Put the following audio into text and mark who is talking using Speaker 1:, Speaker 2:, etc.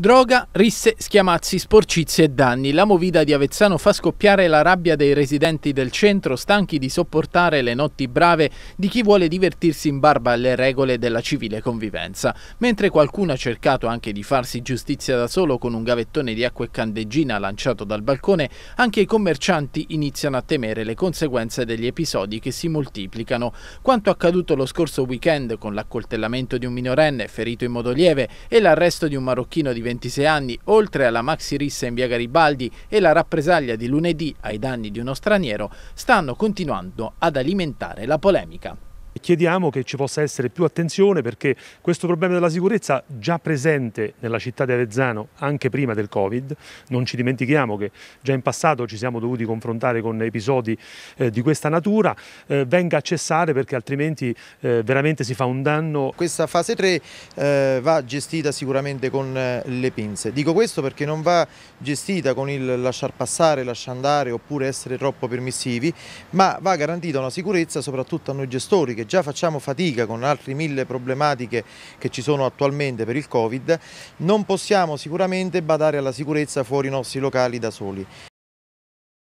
Speaker 1: Droga, risse, schiamazzi, sporcizie e danni. La movida di Avezzano fa scoppiare la rabbia dei residenti del centro, stanchi di sopportare le notti brave di chi vuole divertirsi in barba alle regole della civile convivenza. Mentre qualcuno ha cercato anche di farsi giustizia da solo con un gavettone di acqua e candeggina lanciato dal balcone, anche i commercianti iniziano a temere le conseguenze degli episodi che si moltiplicano. Quanto accaduto lo scorso weekend con l'accoltellamento di un minorenne ferito in modo lieve e l'arresto di un marocchino di 26 anni, oltre alla maxi rissa in via Garibaldi e la rappresaglia di lunedì ai danni di uno straniero, stanno continuando ad alimentare la polemica e chiediamo
Speaker 2: che ci possa essere più attenzione perché questo problema della sicurezza già presente nella città di Avezzano anche prima del Covid, non ci dimentichiamo che già in passato ci siamo dovuti confrontare con episodi eh, di questa natura, eh, venga a cessare perché altrimenti eh,
Speaker 3: veramente si fa un danno. Questa fase 3 eh, va gestita sicuramente con eh, le pinze, dico questo perché non va gestita con il lasciar passare, lasciar andare oppure essere troppo permissivi, ma va garantita una sicurezza soprattutto a noi gestori che già facciamo fatica con altre mille problematiche che ci sono attualmente per il Covid, non possiamo sicuramente badare alla sicurezza fuori i nostri locali da soli.